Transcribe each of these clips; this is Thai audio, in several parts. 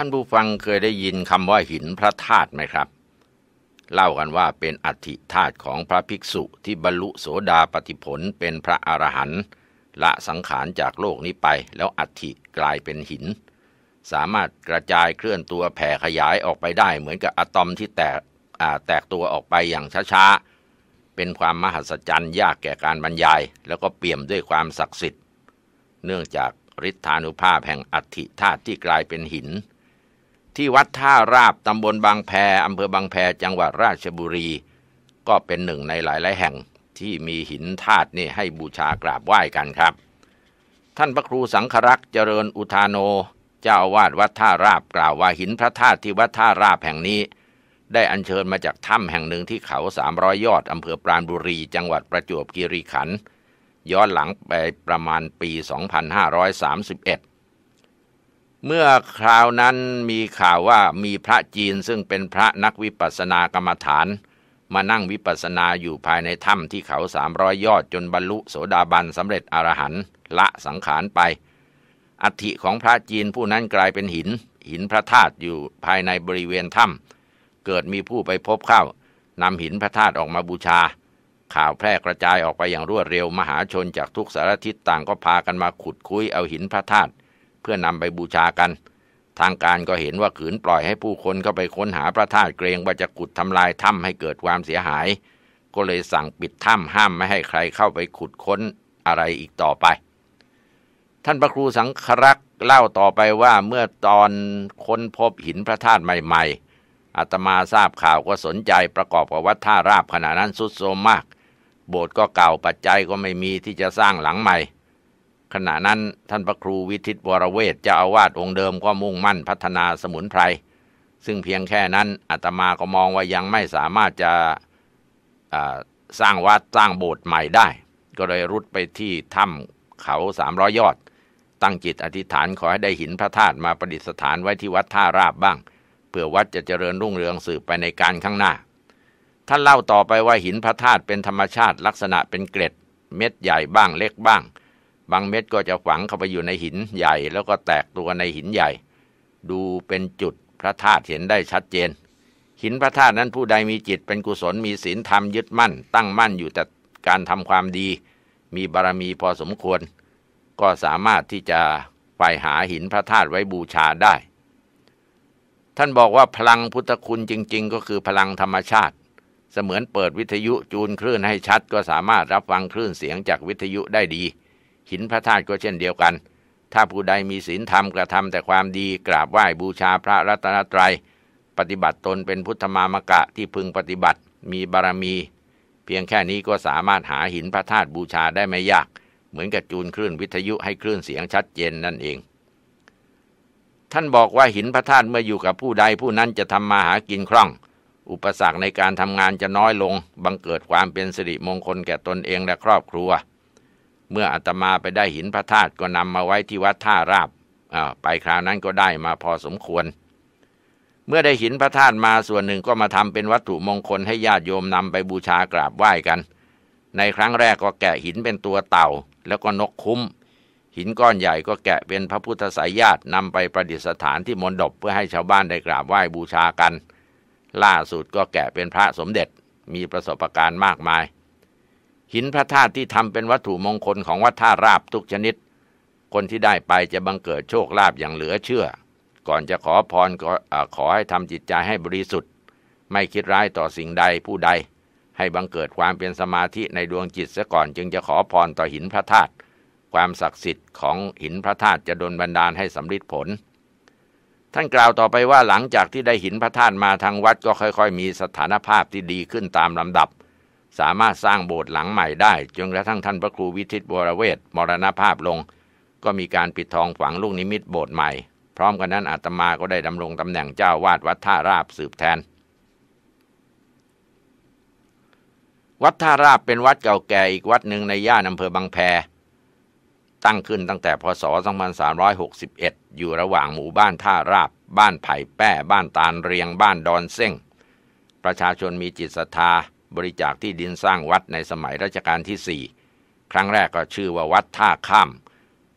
ท่านผู้ฟังเคยได้ยินคำว่าหินพระธาตุไหมครับ เล่ากันว่าเป็นอัฐิธาตุของพระภิกษุ ที่บรรลุโสดาปติผล เป็นพระอรหันต์ละสังขารจากโลกนี้ไป แล้วอัฐิกลายเป็นหิน สามารถกระจายเคลื่อนตัวแผ่ขยายออกไปได้ เหมือนกับอะตอมที่แตกแตกตัวออกไปอย่างช้าๆเป็นความมหัศจรรย์ ยากแก่การบรรยาย แล้วก็เปี่ยมด้วยความศักดิ์สิทธิ์ เนื่องจากฤทธานุภาพแห่งอัฐิธาตุที่กลายเป็นหินที่วัดท่าราบตำบลบางแพอำเภอบางแพจังหวัดราชบุรี ก็เป็นหนึ่งในหลายหลายแห่งที่มีหินธาตุนี่ให้บูชากราบไหว้กันครับ ท่านพระครูสังครักษ์เจริญอุทานโนเจ้าวาดวัดท่าราบกล่าวว่าหินพระธาตุที่วัดท่าราบแห่งนี้ ได้อัญเชิญมาจากถ้ำแห่งหนึ่งที่เขาสามร้อยยอดอำเภอปราณบุรี จังหวัดประจวบคีรีขันย้อนหลังไปประมาณปี2531เมื่อคราวนั้นมีข่าวว่ามีพระจีนซึ่งเป็นพระนักวิปัสสนากรรมฐาน มานั่งวิปัสสนาอยู่ภายในถ้ำที่เขาสามร้อยยอดจนบรรลุโสดาบันสำเร็จอรหันต์ละสังขารไป อัฐิของพระจีนผู้นั้นกลายเป็นหินหินพระธาตุอยู่ภายในบริเวณถ้ำเกิดมีผู้ไปพบเข้านำหินพระธาตุออกมาบูชา ข่าวแพร่กระจายออกไปอย่างรวดเร็วมหาชนจากทุกสารทิศต่างก็พากันมาขุดคุ้ยเอาหินพระธาตุพื่อนำไปบูชากัน ทางการก็เห็นว่าขืนปล่อยให้ผู้คนเข้าไปค้นหาพระธาตุเกรงว่าจะขุดทำลายถ้ำให้เกิดความเสียหาย ก็เลยสั่งปิดถ้ำห้ามไม่ให้ใครเข้าไปขุดค้นอะไรอีกต่อไป ท่านพระครูสังครักษ์เล่าต่อไปว่าเมื่อตอนค้นพบหินพระธาตุใหม่ๆอาตมาทราบข่าวก็สนใจประกอบกับวัดท่าราบขณะนั้นสุดโทรมมาก โบสถ์ก็เก่าปัจจัยก็ไม่มีที่จะสร้างหลังใหม่ขณะนั้นท่านพระครูวิทิตวรเวท จะอาวาสองค์เดิมก็มุ่งมั่นพัฒนาสมุนไพร ซึ่งเพียงแค่นั้นอาตมาก็มองว่ายังไม่สามารถจะสร้างวัดสร้างโบสถ์ใหม่ได้ ก็เลยรุดไปที่ถ้ำเขาสามร้อยยอด ตั้งจิตอธิษฐานขอให้ได้หินพระธาตุมาประดิษฐานไว้ที่วัดท่าราบบ้าง เพื่อวัดจะเจริญรุ่งเรืองสืบไปในการข้างหน้า ท่านเล่าต่อไปว่าหินพระธาตุเป็นธรรมชาติลักษณะเป็นเกล็ด เม็ดใหญ่บ้างเล็กบ้างบางเม็ดก็จะฝังเข้าไปอยู่ในหินใหญ่ แล้วก็แตกตัวในหินใหญ่ ดูเป็นจุดพระธาตุเห็นได้ชัดเจน หินพระธาตุนั้นผู้ใดมีจิตเป็นกุศลมีศีลธรรมยึดมั่น ตั้งมั่นอยู่แต่การทำความดี มีบารมีพอสมควร ก็สามารถที่จะไปหาหินพระธาตุไว้บูชาได้ ท่านบอกว่าพลังพุทธคุณจริงๆ ก็คือพลังธรรมชาติ เสมือนเปิดวิทยุจูนคลื่นให้ชัดก็สามารถรับฟังคลื่นเสียงจากวิทยุได้ดีหินพระธาตุก็เช่นเดียวกัน ถ้าผู้ใดมีศีลธรรมกระทำแต่ความดีกราบไหว้บูชาพระรัตนตรยัย ปฏิบัติตนเป็นพุทธมามกะที่พึงปฏิบัติมีบารมี เพียงแค่นี้ก็สามารถหาหินพระธาตุบูชาได้ไม่ยาก เหมือนกับจูนคลื่นวิทยุให้คลื่นเสียงชัดเจนนั่นเอง ท่านบอกว่าหินพระธาตุเมื่ออยู่กับผู้ใดผู้นั้นจะทำมาหากินคล่อง อุปสรรคในการทำงานจะน้อยลง บังเกิดความเป็นสิริมงคลแก่ตนเองและครอบครัวเมื่ออาตมาไปได้หินพระธาตุก็นำมาไว้ที่วัดท่าราบ ไปคราวนั้นก็ได้มาพอสมควร เมื่อได้หินพระธาตุมาส่วนหนึ่งก็มาทำเป็นวัตถุมงคลให้ญาติโยมนำไปบูชากราบไหว้กัน ในครั้งแรกก็แกะหินเป็นตัวเต่าแล้วก็นกคุ้ม หินก้อนใหญ่ก็แกะเป็นพระพุทธสายญาตินำไปประดิษฐานที่มณฑปเพื่อให้ชาวบ้านได้กราบไหว้บูชากัน ล่าสุดก็แกะเป็นพระสมเด็จมีประสบการณ์มากมายหินพระธาตุที่ทำเป็นวัตถุมงคลของวัดท่าราบทุกชนิด คนที่ได้ไปจะบังเกิดโชคลาภอย่างเหลือเชื่อก่อนจะขอพรขอขอให้ทำจิตใจให้บริสุทธิ์ ไม่คิดร้ายต่อสิ่งใดผู้ใด ให้บังเกิดความเป็นสมาธิในดวงจิตซะก่อนจึงจะขอพรต่อหินพระธาตุความศักดิ์สิทธิ์ของหินพระธาตุจะดลบันดาลให้สำลิดผล ท่านกล่าวต่อไปว่าหลังจากที่ได้หินพระธาตุมาทางวัดก็ค่อยๆ มีสถานภาพที่ดีขึ้นตามลำดับสามารถสร้างโบสถ์หลังใหม่ได้จนกระทั่งท่านพระครูวิทิตวรเวทมรณภาพลง ก็มีการปิดทองฝังลูกนิมิตโบสถ์ใหม่ พร้อมกันนั้นอาตมาก็ได้ดำรงตำแหน่งเจ้าวาดวัดท่าราบสืบแทน วัดท่าราบเป็นวัดเก่าแก่อีกวัดหนึ่งในย่านอำเภอบางแพตั้งขึ้นตั้งแต่พศ2361อยู่ระหว่างหมู่บ้านท่าราบบ้านไผ่แป้ บ้านตาลเรียง บ้านดอนเส้งประชาชนมีจิตศรัทธาบริจาคที่ดินสร้างวัดในสมัยรัชกาลที่สี่ครั้งแรกก็ชื่อว่าวัดท่าข้าม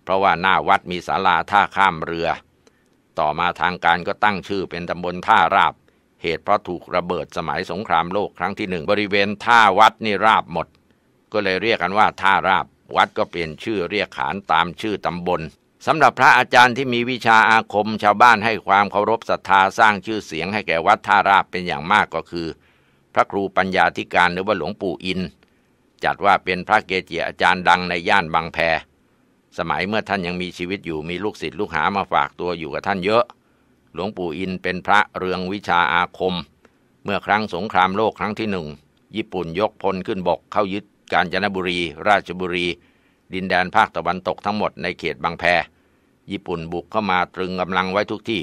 เพราะว่าหน้าวัดมีศาลาท่าข้ามเรือ ต่อมาทางการก็ตั้งชื่อเป็นตำบลท่าราบ เหตุเพราะถูกระเบิดสมัยสงครามโลก ครั้งที่หนึ่งบริเวณท่าวัดนี่ราบหมด ก็เลยเรียกกันว่าท่าราบ วัดก็เปลี่ยนชื่อเรียกขานตามชื่อตำบลสำหรับพระอาจารย์ที่มีวิชาอาคม ชาวบ้านให้ความเคารพศรัทธาสร้างชื่อเสียงให้แก่วัดท่าราบเป็นอย่างมากก็คือพระครูปัญญาธิการหรือว่าหลวงปู่อินจัดว่าเป็นพระเกจิอาจารย์ดังในย่านบางแพสมัยเมื่อท่านยังมีชีวิตอยู่มีลูกศิษย์ลูกหามาฝากตัวอยู่กับท่านเยอะ หลวงปู่อินเป็นพระเรืองวิชาอาคม เมื่อครั้งสงครามโลกครั้งที่หนึ่งญี่ปุ่นยกพลขึ้นบกเข้ายึดกาญจนบุรี ราชบุรี ดินแดนภาคตะวันตกทั้งหมดในเขตบางแพญี่ปุ่นบุกเข้ามาตรึงกำลังไว้ทุกที่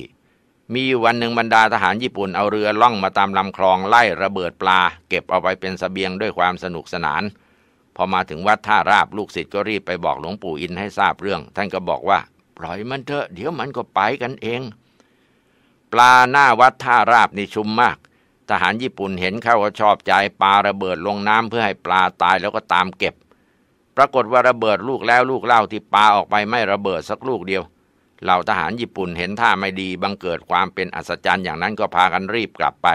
มีวันหนึ่งบรรดาทหารญี่ปุ่นเอาเรือล่องมาตามลำคลองไล่ระเบิดปลาเก็บเอาไปเป็นสเสบียงด้วยความสนุกสนาน พอมาถึงวัดท่าราบลูกศิษย์ก็รีบไปบอกหลวงปู่อินให้ทราบเรื่องท่านก็บอกว่าปล่อยมันเถอะเดี๋ยวมันก็ไปกันเอง ปลาหน้าวัดท่าราบนี่ชุมมาก ทหารญี่ปุ่นเห็นเข้าก็ชอบใจปลาระเบิดลงน้ำเพื่อให้ปลาตายแล้วก็ตามเก็บ ปรากฏว่าระเบิดลูกแล้วลูกเล่าที่ปลาออกไปไม่ระเบิดสักลูกเดียวเหล่าทหารญี่ปุ่นเห็นท่าไม่ดีบังเกิดความเป็นอัศจรรย์ อย่างนั้นก็พากันรีบกลับไป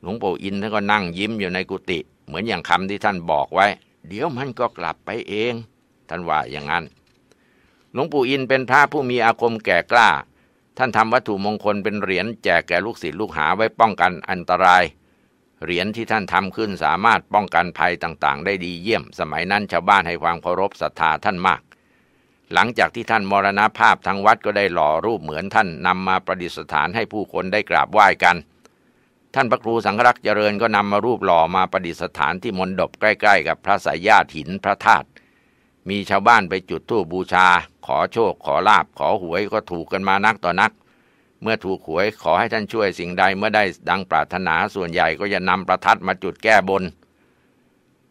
หลวงปู่อินท่านก็นั่งยิ้มอยู่ในกุฏิเหมือนอย่างคำที่ท่านบอกไว้ เดี๋ยวมันก็กลับไปเอง ท่านว่าอย่างนั้นหลวงปู่อินเป็นพระผู้มีอาคมแก่กล้า ท่านทำวัตถุมงคลเป็นเหรียญแจกแก่ลูกศิษย์ลูกหาไว้ป้องกันอันตราย เหรียญที่ท่านทำขึ้นสามารถป้องกันภัยต่าง ๆ ได้ดีเยี่ยม สมัยนั้นชาวบ้านให้ความเคารพศรัทธาท่านมากหลังจากที่ท่านมรณภาพทางวัดก็ได้หล่อรูปเหมือนท่านนำมาประดิษฐานให้ผู้คนได้กราบไหว้กัน ท่านพระครูสังฆรักษ์เจริญก็นำมารูปหล่อมาประดิษฐานที่มณฑปใกล้ๆ กับพระสายญาติหินพระธาตุมีชาวบ้านไปจุดธูปบูชา ขอโชค ขอลาบขอหวยก็ถูกกันมานักต่อนัก เมื่อถูกหวยขอให้ท่านช่วยสิ่งใดเมื่อได้ดังปรารถนาส่วนใหญ่ก็จะนำประทัดมาจุดแก้บน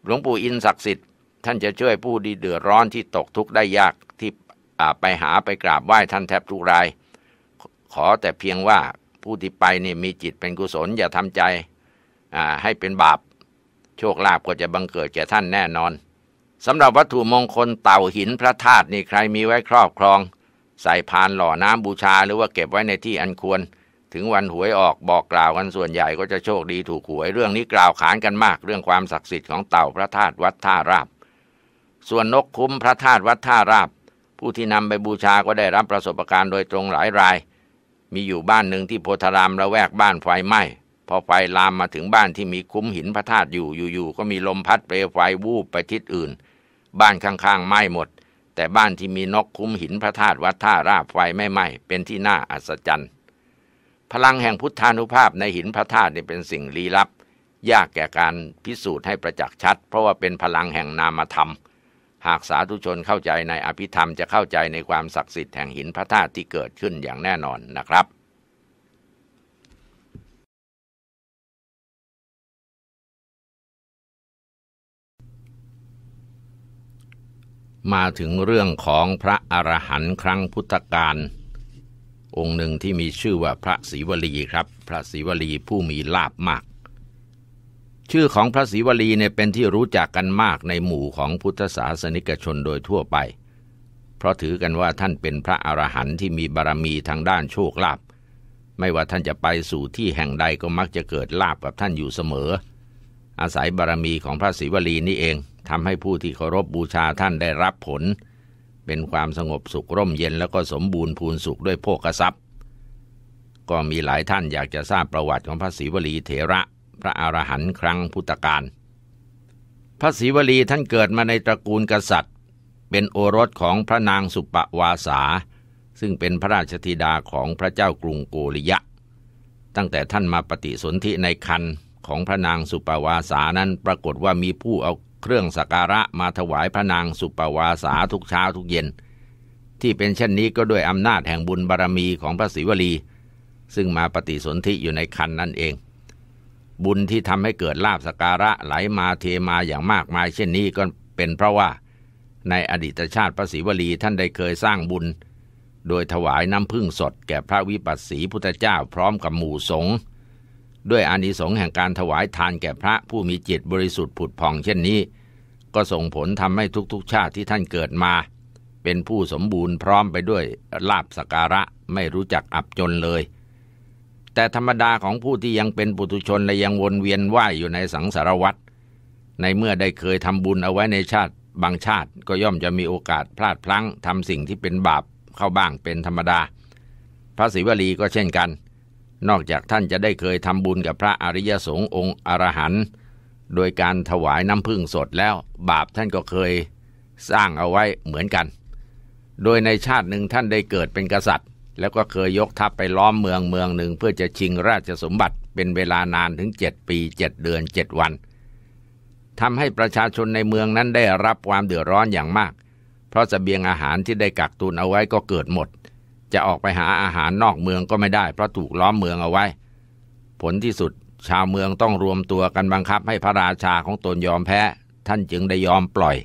หลวงปู่อินศักดิ์สิทธิ์ท่านจะช่วยผู้ดีเดือดร้อนที่ตกทุกข์ได้ยากที่ไปหาไปกราบไหว้ท่านแทบทุกราย ขอแต่เพียงว่าผู้ที่ไปนี่มีจิตเป็นกุศลอย่าทำใจให้เป็นบาปโชคลาภก็จะบังเกิดแก่ท่านแน่นอนสำหรับวัตถุมงคลเต่าหินพระธาตุนี่ใครมีไว้ครอบครอง ใส่พานหล่อน้ำบูชาหรือว่าเก็บไว้ในที่อันควร ถึงวันหวยออกบอกกล่าวกันส่วนใหญ่ก็จะโชคดีถูกหวย เรื่องนี้กล่าวขานกันมาก เรื่องความศักดิ์สิทธิ์ของเต่าพระธาตุวัดท่าราบส่วนนกคุ้มพระธาตุวัดท่าราบ ผู้ที่นำไปบูชาก็ได้รับประสบการณ์โดยตรงหลายราย มีอยู่บ้านหนึ่งที่โพธารามระแวกบ้านไฟไหม้พอไฟลามมาถึงบ้านที่มีคุ้มหินพระธาตุอยู่อยู่ๆก็มีลมพัดเปลวไฟวูบไปทิศอื่น บ้านข้างๆไหม้หมด แต่บ้านที่มีนกคุ้มหินพระธาตุวัดท่าราบไฟไม่ไหม้เป็นที่น่าอัศจรรย์ พลังแห่งพุทธานุภาพในหินพระธาตุนี่เป็นสิ่งลี้ลับ ยากแก่การพิสูจน์ให้ประจักษ์ชัด เพราะว่าเป็นพลังแห่งนามธรรมหากสาธุชนเข้าใจในอภิธรรมจะเข้าใจในความศักดิ์สิทธิ์แห่งหินพระธาตุที่เกิดขึ้นอย่างแน่นอนนะครับ มาถึงเรื่องของพระอรหันต์ครั้งพุทธกาลองค์หนึ่งที่มีชื่อว่าพระศรีวลีครับ พระศรีวลีผู้มีลาบมากชื่อของพระศรีวลีเนี่ยเป็นที่รู้จักกันมากในหมู่ของพุทธศาสนิกชนโดยทั่วไป เพราะถือกันว่าท่านเป็นพระอรหันต์ที่มีบารมีทางด้านโชคลาภไม่ว่าท่านจะไปสู่ที่แห่งใดก็มักจะเกิดลาภกับท่านอยู่เสมอ อาศัยบารมีของพระศรีวลีนี่เองทำให้ผู้ที่เคารพบบูชาท่านได้รับผล เป็นความสงบสุขร่มเย็นแล้วก็สมบูรณ์พูนสุขด้วยโภกทรัพย์ ก็มีหลายท่านอยากจะทราบประวัติของพระศรีวลีเถระระอรหันต์ครั้งพุทธกาล พระศรีวลีท่านเกิดมาในตระกูลกษัตริย์ เป็นโอรสของพระนางสุปวาสา ซึ่งเป็นพระราชธิดาของพระเจ้ากรุงโกริยะ ตั้งแต่ท่านมาปฏิสนธิในคันของพระนางสุปวาสานั้น ปรากฏว่ามีผู้เอาเครื่องสักการะมาถวายพระนางสุปวาสาทุกเช้าทุกเย็น ที่เป็นเช่นนี้ก็ด้วยอำนาจแห่งบุญบารรมีของพระศิวลี ซึ่งมาปฏิสนธิอยู่ในคันนั่นเองบุญที่ทำให้เกิดลาบสการะไหลมาเทมาอย่างมากมายเช่นนี้ก็เป็นเพราะว่าในอดีตชาติพระศรีวลีท่านได้เคยสร้างบุญ โดยถวายน้ำพึ่งสดแก่พระวิปัสสีพุทธเจ้าพร้อมกับหมู่สงฆ์ด้วยอานิสงส์แห่งการถวายทานแก่พระผู้มีจิตบริสุทธิ์ผุดผ่องเช่นนี้ ก็ส่งผลทำให้ทุกๆชาติที่ท่านเกิดมา เป็นผู้สมบูรณ์พร้อมไปด้วยลาบสการะไม่รู้จักอับจนเลยแต่ธรรมดาของผู้ที่ยังเป็นปุถุชนและยังวนเวียนว่ายอยู่ในสังสารวัรในเมื่อได้เคยทำบุญเอาไว้ในชาติบางชาติก็ย่อมจะมีโอกาสพลาดพลั้งทำสิ่งที่เป็นบาปเข้าบ้างเป็นธรรมดา พระศิวลีก็เช่นกัน นอกจากท่านจะได้เคยทำบุญกับพระอริยสงฆ์องค์อรหันต์โดยการถวายน้ำพึ่งสดแล้ว บาปท่านก็เคย สร้างเอาไว้เหมือนกัน โดยในชาติหนึ่งท่านได้เกิดเป็นกษัตริย์แล้วก็เคยยกทัพไปล้อมเมืองเมืองหนึ่งเพื่อจะชิงราชสมบัติเป็นเวลานานถึงเจ็ดปีเจ็ดเดือนเจ็ดวันทำให้ประชาชนในเมืองนั้นได้รับความเดือดร้อนอย่างมาก เพราะสเสบียงอาหารที่ได้กักตุนเอาไว้ก็เกิดหมด จะออกไปหาอาหารนอกเมืองก็ไม่ได้ เพราะถูกล้อมเมืองเอาไว้ ผลที่สุดชาวเมืองต้องรวมตัวกันบังคับให้พระราชาของตนยอมแพ้ท่านจึงได้ยอมปล่อย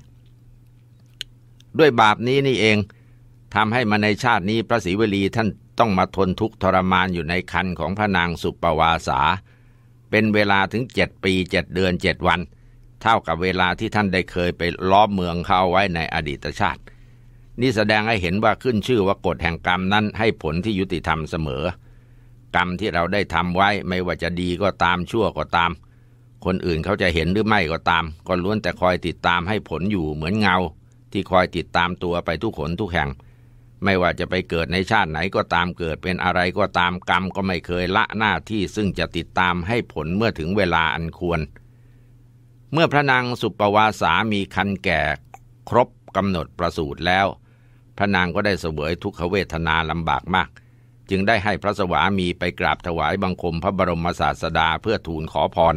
ด้วยบาปนี้นี่เองทำให้มาในชาตินี้พระศรีวลีท่านต้องมาทนทุกข์ทรมานอยู่ในคันของพระนางสุปวาสา เป็นเวลาถึงเจ็ดปีเจ็ดเดือนเจ็ดวัน เท่ากับเวลาที่ท่านได้เคยไปล้อมเมืองเข้าไว้ในอดีตชาติ นี่แสดงให้เห็นว่าขึ้นชื่อว่ากฎแห่งกรรมนั้น ให้ผลที่ยุติธรรมเสมอ กรรมที่เราได้ทำไว้ไม่ว่าจะดีก็ตามชั่วก็ตาม คนอื่นเขาจะเห็นหรือไม่ก็ตามก็ล้วนแต่คอยติดตามให้ผลอยู่เหมือนเงา ที่คอยติดตามตัวไปทุกขนทุกแห่งไม่ว่าจะไปเกิดในชาติไหนก็ตามเกิดเป็นอะไรก็ตามกรรมก็ไม่เคยละหน้าที่ซึ่งจะติดตามให้ผลเมื่อถึงเวลาอันควร เมื่อพระนางสุปวาสามีคันแก่ครบกำหนดประสูติแล้ว พระนางก็ได้เสวยทุกขเวทนาลำบากมาก จึงได้ให้พระสวามีไปกราบถวายบังคมพระบรมศาสดาเพื่อทูลขอพร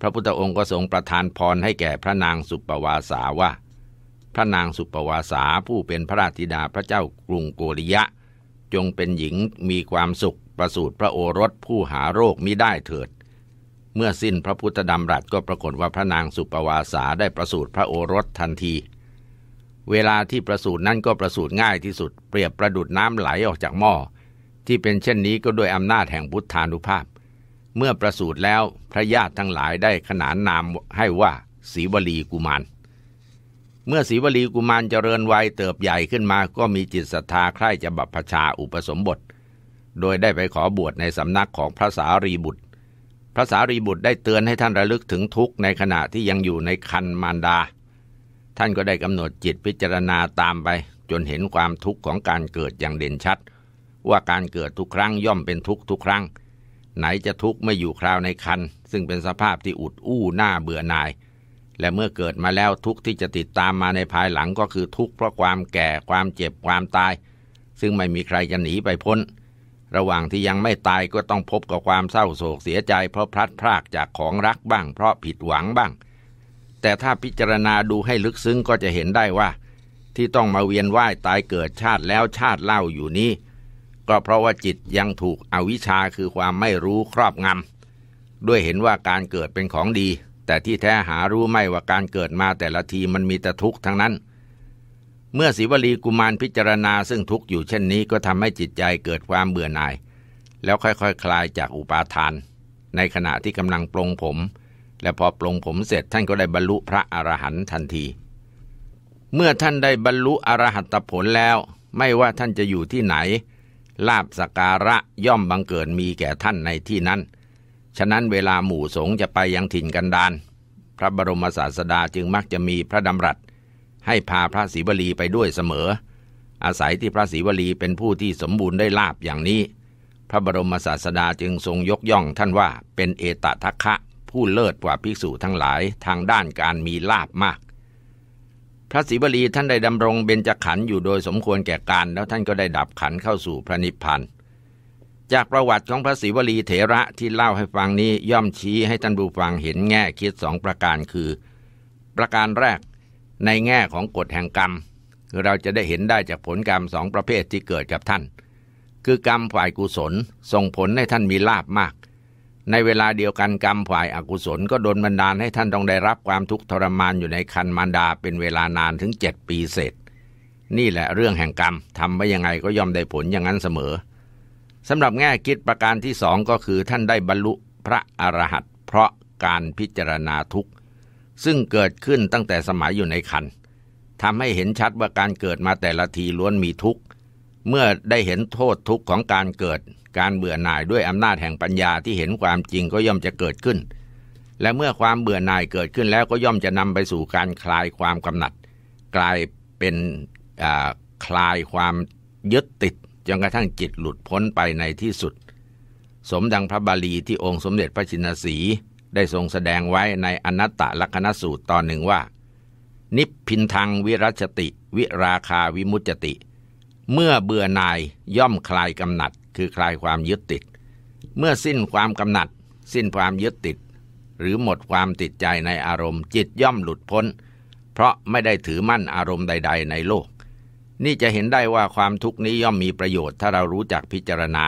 พระพุทธองค์ก็ทรงประทานพรให้แก่พระนางสุปวาสาว่าพระนางสุปวาสาผู้เป็นพระราธิดาพระเจ้ากรุงโกริยะ จงเป็นหญิงมีความสุขประสูติพระโอรสผู้หาโรคมิได้เถิด เมื่อสิ้นพระพุทธดำรัสก็ปรากฏว่าพระนางสุปวาสาได้ประสูติพระโอรสทันที เวลาที่ประสูตินั้นก็ประสูติง่ายที่สุดเปรียบประดุดน้ำไหลออกจากหม้อ ที่เป็นเช่นนี้ก็ด้วยอำนาจแห่งพุทธานุภาพ เมื่อประสูติแล้วพระญาติทั้งหลายได้ขนานนามให้ว่าศรีวลีกุมารเมื่อศีวลีกุมารเจริญวัยเติบใหญ่ขึ้นมาก็มีจิตศรัทธาใคร่จะบัพพชาอุปสมบท โดยได้ไปขอบวชในสำนักของพระสารีบุตรพระสารีบุตรได้เตือนให้ท่านระลึกถึงทุกข์ในขณะที่ยังอยู่ในคันมารดา ท่านก็ได้กำหนดจิตพิจารณาตามไปจนเห็นความทุกข์ของการเกิดอย่างเด่นชัด ว่าการเกิดทุกครั้งย่อมเป็นทุกทุกครั้ง ไหนจะทุกข์ไม่อยู่คราวในคันซึ่งเป็นสภาพที่อุดอู้หน้าเบื่อหน่ายและเมื่อเกิดมาแล้วทุกที่จะติดตามมาในภายหลังก็คือทุกเพราะความแก่ความเจ็บความตาย ซึ่งไม่มีใครจะหนีไปพ้น ระหว่างที่ยังไม่ตายก็ต้องพบกับความเศร้าโศกเสียใจเพราะพลัด พราก จากของรักบ้างเพราะผิดหวังบ้าง แต่ถ้าพิจารณาดูให้ลึกซึ้งก็จะเห็นได้ว่า ที่ต้องมาเวียนว่ายตายเกิดชาติแล้วชาติเล่าอยู่นี้ ก็เพราะว่าจิตยังถูกอวิชชาคือความไม่รู้ครอบงำด้วยเห็นว่าการเกิดเป็นของดีแต่ที่แท้หารู้ไม่ว่าการเกิดมาแต่ละทีมันมีแต่ทุกข์ทั้งนั้น เมื่อศิวลีกุมารพิจารณาซึ่งทุกข์อยู่เช่นนี้ก็ทำให้จิตใจเกิดความเบื่อหน่าย แล้วค่อยๆคคลายจากอุปาทาน ในขณะที่กำลังปลงผม และพอปลงผมเสร็จท่านก็ได้บรรลุพระอรหันต์ทันที เมื่อท่านได้บรรลุอรหัตผลแล้ว ไม่ว่าท่านจะอยู่ที่ไหนลาบสการะย่อมบังเกิดมีแก่ท่านในที่นั้นฉะนั้นเวลาหมู่สงฆ์จะไปยังถิ่นกันดาน พระบรมศาสดาจึงมักจะมีพระดำรัสให้พาพระศรีวลีไปด้วยเสมอ อาศัยที่พระศรีวลีเป็นผู้ที่สมบูรณ์ได้ลาบอย่างนี้ พระบรมศาสดาจึงทรงยกย่องท่านว่าเป็นเอตทัคคะผู้เลิศกว่าภิกษุทั้งหลายทางด้านการมีลาบมาก พระศรีวลีท่านได้ดำรงเบญจขันธ์อยู่โดยสมควรแก่การแล้วท่านก็ได้ดับขันธ์เข้าสู่พระนิพพานจากประวัติของพระศิวลีเถระที่เล่าให้ฟังนี้ย่อมชี้ให้ท่านผู้ฟังเห็นแง่คิดสองประการคือ ประการแรกในแง่ของกฎแห่งกรรมคือเราจะได้เห็นได้จากผลกรรมสองประเภทที่เกิดกับท่าน คือกรรมฝ่ายกุศลส่งผลให้ท่านมีลาบมาก ในเวลาเดียวกันกรรมฝ่ายอกุศลก็โดนบันดาลให้ท่านต้องได้รับความทุกข์ทรมานอยู่ในคันมารดาเป็นเวลานานถึงเจ็ดปีเศษนี่แหละเรื่องแห่งกรรมทำไม่ยังไงก็ย่อมได้ผลอย่างนั้นเสมอเสำหรับแง่คิดประการที่สองก็คือท่านได้บรรลุพระอรหัตเพราะการพิจารณาทุกข์ซึ่งเกิดขึ้นตั้งแต่สมัยอยู่ในคันทำให้เห็นชัดว่าการเกิดมาแต่ละทีล้วนมีทุกข์เมื่อได้เห็นโทษทุกข์ของการเกิด การเบื่อหน่ายด้วยอำนาจแห่งปัญญาที่เห็นความจริงก็ย่อมจะเกิดขึ้น และเมื่อความเบื่อหน่ายเกิดขึ้นแล้วก็ย่อมจะนำไปสู่การคลายความกำหนัดกลายเป็นคลายความยึดติดจนกระทั่งจิตหลุดพ้นไปในที่สุด สมดังพระบาลีที่องค์สมเด็จพระชินสีได้ทรงแสดงไว้ในอนัตตลักนสูตรตอนหนึ่งว่า นิพพินทังวิรัชติ วิราคาวิมุจติ เมื่อเบื่อนายย่อมคลายกำหนัด คือคลายความยึดติดเมื่อสิ้นความกำหนัด สิ้นความยึดติดหรือหมดความติดใจในอารมณ์จิตย่อมหลุดพ้น เพราะไม่ได้ถือมั่นอารมณ์ใด ๆ ในโลกนี่จะเห็นได้ว่าความทุกข์นี้ย่อมมีประโยชน์ถ้าเรารู้จักพิจารณา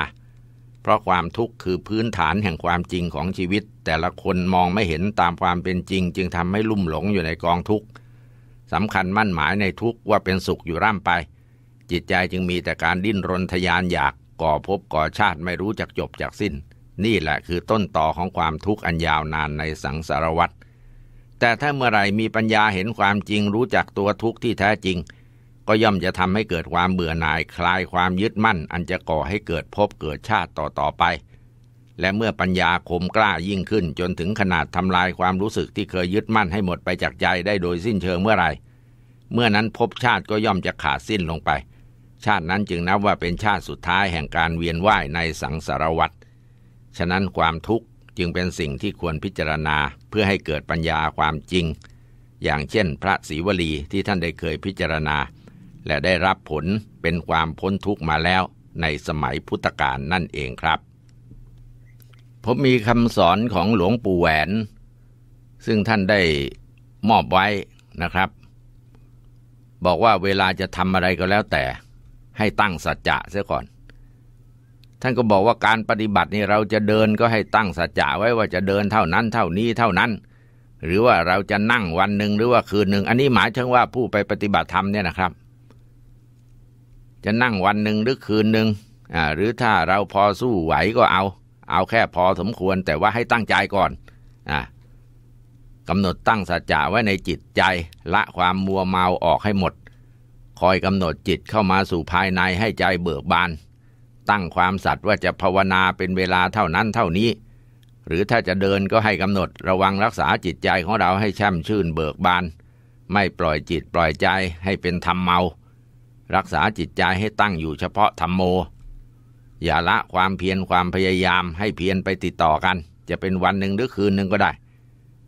เพราะความทุกข์คือพื้นฐานแห่งความจริงของชีวิต แต่ละคนมองไม่เห็นตามความเป็นจริง จึงทำให้ลุ่มหลงอยู่ในกองทุกข์สำคัญมั่นหมายในทุกข์ว่าเป็นสุขอยู่ร่ำไป จิตใจจึงมีแต่การดิ้นรนทยานอยาก ก่อภพก่อชาติไม่รู้จักจบจากสิ้น นี่แหละคือต้นต่อของความทุกข์อันยาวนานในสังสารวัฏแต่ถ้าเมื่อไหร่มีปัญญาเห็นความจริง รู้จักตัวทุกข์ที่แท้จริงก็ย่อมจะทำให้เกิดความเบื่อหน่าย คลายความยึดมั่น อันจะก่อให้เกิดพบเกิดชาติต่อต่อไป และเมื่อปัญญาคมกล้ายิ่งขึ้น จนถึงขนาดทำลายความรู้สึกที่เคยยึดมั่นให้หมดไปจากใจได้โดยสิ้นเชิงเมื่อไรเมื่อนั้นพบชาติก็ย่อมจะขาดสิ้นลงไป ชาตินั้นจึงนับว่าเป็นชาติสุดท้ายแห่งการเวียนว่ายในสังสารวัฏฉะนั้นความทุกข์จึงเป็นสิ่งที่ควรพิจารณาเพื่อให้เกิดปัญญาความจริง อย่างเช่น พระศรีวลีที่ท่านได้เคยพิจารณาและได้รับผลเป็นความพ้นทุกข์มาแล้วในสมัยพุทธกาลนั่นเองครับ ผมมีคำสอนของหลวงปู่แหวน ซึ่งท่านได้มอบไว้นะครับ บอกว่าเวลาจะทำอะไรก็แล้วแต่ให้ตั้งสัจจะเสียก่อน ท่านก็บอกว่าการปฏิบัตินี่เราจะเดินก็ให้ตั้งสัจจะไว้ว่าจะเดินเท่านั้นเท่านี้เท่านั้น หรือว่าเราจะนั่งวันหนึ่งหรือว่าคืนหนึ่งอันนี้หมายถึงว่าผู้ไปปฏิบัติธรรมเนี่ยนะครับจะนั่งวันหนึ่งหรือคืนหนึ่ง หรือถ้าเราพอสู้ไหวก็เอา เอาแค่พอสมควรแต่ว่าให้ตั้งใจก่อนอกำหนดตั้งสัจจะไว้ในจิตใจละความมัวเมาออกให้หมด คอยกำหนดจิตเข้ามาสู่ภายในให้ใจเบิกบาน ตั้งความสัตว์ว่าจะภาวนาเป็นเวลาเท่านั้นเท่านี้ หรือถ้าจะเดินก็ให้กำหนดระวังรักษาจิตใจของเราให้แช่มชื่นเบิกบาน ไม่ปล่อยจิตปล่อยใจให้เป็นธรรมเมารักษาจิตใจให้ตั้งอยู่เฉพาะธรรมโม อย่าละความเพียรความพยายามให้เพียรไปติดต่อกัน จะเป็นวันหนึ่งหรือคืนหนึ่งก็ได้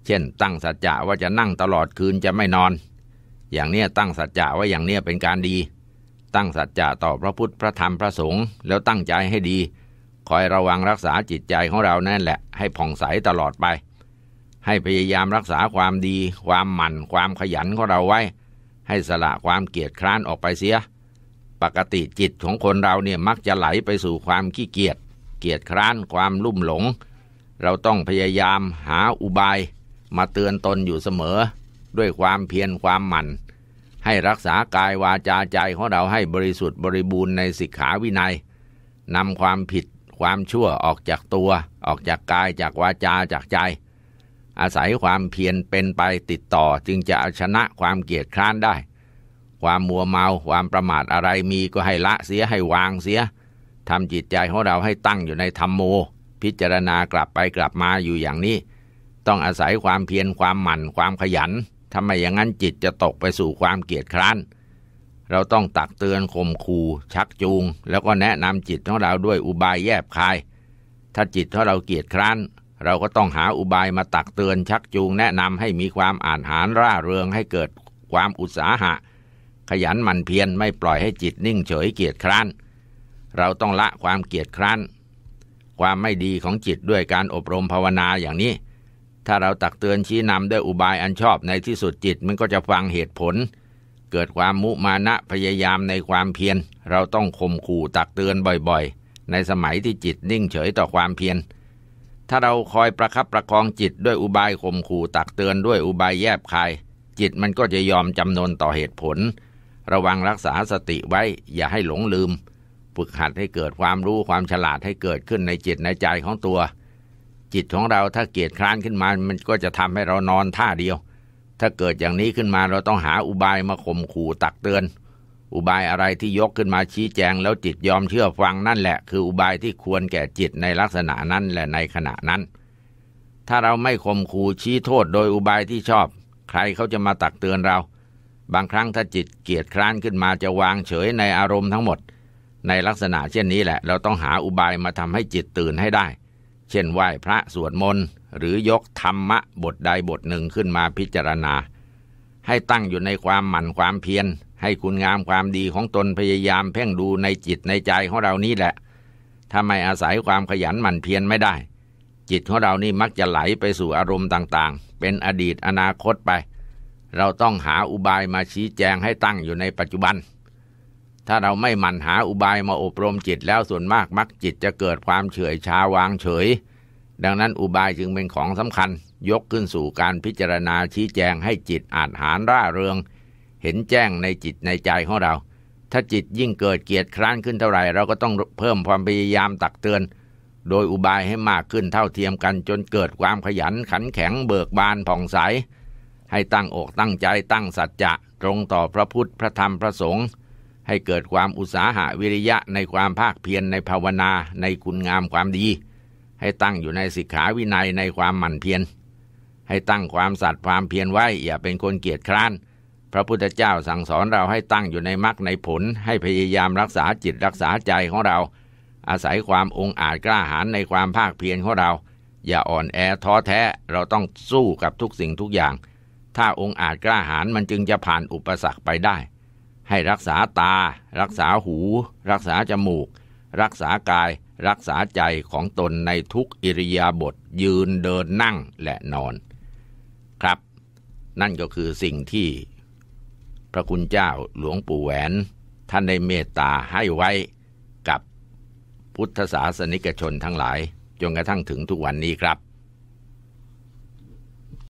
เช่นตั้งสัจจะว่าจะนั่งตลอดคืนจะไม่นอน อย่างเนี้ยตั้งสัจจะว่าอย่างเนี้ยเป็นการดี ตั้งสัจจะต่อพระพุทธพระธรรมพระสงฆ์แล้วตั้งใจให้ดี คอยระวังรักษาจิตใจของเรานั่นแหละให้ผ่องใสตลอดไป ให้พยายามรักษาความดี ความหมั่นความขยันของเราไว้ให้สละความเกียจคร้านออกไปเสีย ปกติจิตของคนเราเนี่ยมักจะไหลไปสู่ความขี้เกียจ เกียจคร้านความลุ่มหลง เราต้องพยายามหาอุบายมาเตือนตนอยู่เสมอ ด้วยความเพียรความหมั่น ให้รักษากายวาจาใจของเราให้บริสุทธิ์บริบูรณ์ในสิกขาวินัยนำความผิดความชั่วออกจากตัว ออกจากกายจากวาจาจากใจอาศัยความเพียรเป็นไปติดต่อจึงจะเอาชนะความเกียจคร้านได้ ความมัวเมาความประมาทอะไรมีก็ให้ละเสียให้วางเสียทำจิตใจของเราให้ตั้งอยู่ในธรรมโม พิจารณากลับไปกลับมาอยู่อย่างนี้ ต้องอาศัยความเพียรความหมั่นความขยันทำไมอย่างนั้นจิตจะตกไปสู่ความเกียจคร้านเราต้องตักเตือนข่มขู่ชักจูง แล้วก็แนะนำจิตของเราด้วยอุบายแยบคาย ถ้าจิตของเราเกียจคร้านเราก็ต้องหาอุบายมาตักเตือนชักจูงแนะนำให้มีความอ่านหารร่าเริงให้เกิดความอุตสาหะ ขยันหมั่นเพียรไม่ปล่อยให้จิตนิ่งเฉยเกียจคร้านเราต้องละความเกียจคร้านความไม่ดีของจิตด้วยการอบรมภาวนาอย่างนี้ ถ้าเราตักเตือนชี้นำด้วยอุบายอันชอบในที่สุดจิตมันก็จะฟังเหตุผล เกิดความมุมานะพยายามในความเพียร เราต้องข่มขู่ตักเตือนบ่อยๆ ในสมัยที่จิตนิ่งเฉยต่อความเพียรถ้าเราคอยประคับประคองจิตด้วยอุบายข่มขู่ตักเตือนด้วยอุบายแยบคายจิตมันก็จะยอมจำนนต่อเหตุผล ระวังรักษาสติไว้อย่าให้หลงลืมฝึกหัดให้เกิดความรู้ความฉลาดให้เกิดขึ้นในจิตในใจของตัว จิตของเราถ้าเกียดคร้านขึ้นมามันก็จะทำให้เรานอนท่าเดียว ถ้าเกิดอย่างนี้ขึ้นมาเราต้องหาอุบายมาข่มขู่ตักเตือนอุบายอะไรที่ยกขึ้นมาชี้แจง แล้วจิตยอมเชื่อฟังนั่นแหละคืออุบายที่ควรแก่จิตในลักษณะนั้นและในขณะนั้น ถ้าเราไม่ข่มขู่ชี้โทษโดยอุบายที่ชอบ ใครเขาจะมาตักเตือนเรา บางครั้งถ้าจิตเกียดคร้านขึ้นมาจะวางเฉยในอารมณ์ทั้งหมด ในลักษณะเช่นนี้แหละ เราต้องหาอุบายมาทำให้จิตตื่นให้ได้ เช่นไหว้พระสวดมนต์หรือยกธรรมะบทใดบทหนึ่งขึ้นมาพิจารณา ให้ตั้งอยู่ในความหมั่นความเพียรให้คุณงามความดีของตนพยายามเพ่งดูในจิตในใจของเรานี่แหละ ถ้าไม่อาศัยความขยันหมั่นเพียรไม่ได้ จิตของเรานี่มักจะไหลไปสู่อารมณ์ต่าง ๆ เป็นอดีตอนาคตไป เราต้องหาอุบายมาชี้แจงให้ตั้งอยู่ในปัจจุบัน ถ้าเราไม่หมั่นหาอุบายมาอบรมจิตแล้วส่วนมากมักจิตจะเกิดความเฉยชาวางเฉย ดังนั้นอุบายจึงเป็นของสำคัญ ยกขึ้นสู่การพิจารณาชี้แจงให้จิตอาจหารร่าเริงเห็นแจ้งในจิตในใจของเรา ถ้าจิตยิ่งเกิดเกียรติคร้านขึ้นเท่าไหร่เราก็ต้องเพิ่มความพยายามตักเตือน โดยอุบายให้มากขึ้นเท่าเทียมกัน จนเกิดความขยันขันแข็งเบิกบานผ่องใส ให้ตั้งอกตั้งใจตั้งสัจจะตรงต่อพระพุทธพระธรรมพระสงฆ์ ให้เกิดความอุตสาหะวิริยะในความภาคเพียรในภาวนาในคุณงามความดี ให้ตั้งอยู่ในสิกขาวินัยในความหมั่นเพียร ให้ตั้งความสัตย์ความเพียรไว้ อย่าเป็นคนเกียจคร้านพระพุทธเจ้าสั่งสอนเราให้ตั้งอยู่ในมรรคในผลให้พยายามรักษาจิตรักษาใจของเรา อาศัยความองอาจกล้าหาญในความภาคเพียรของเรา อย่าอ่อนแอท้อแท้เราต้องสู้กับทุกสิ่งทุกอย่าง ถ้าองอาจกล้าหาญมันจึงจะผ่านอุปสรรคไปได้ ให้รักษาตา รักษาหู รักษาจมูก รักษากาย รักษาใจของตนในทุกอิริยาบถยืนเดินนั่งและนอน ครับ นั่นก็คือสิ่งที่พระคุณเจ้าหลวงปู่แหวน ท่านได้เมตตาให้ไว้กับพุทธศาสนิกชนทั้งหลาย จนกระทั่งถึงทุกวันนี้ครับ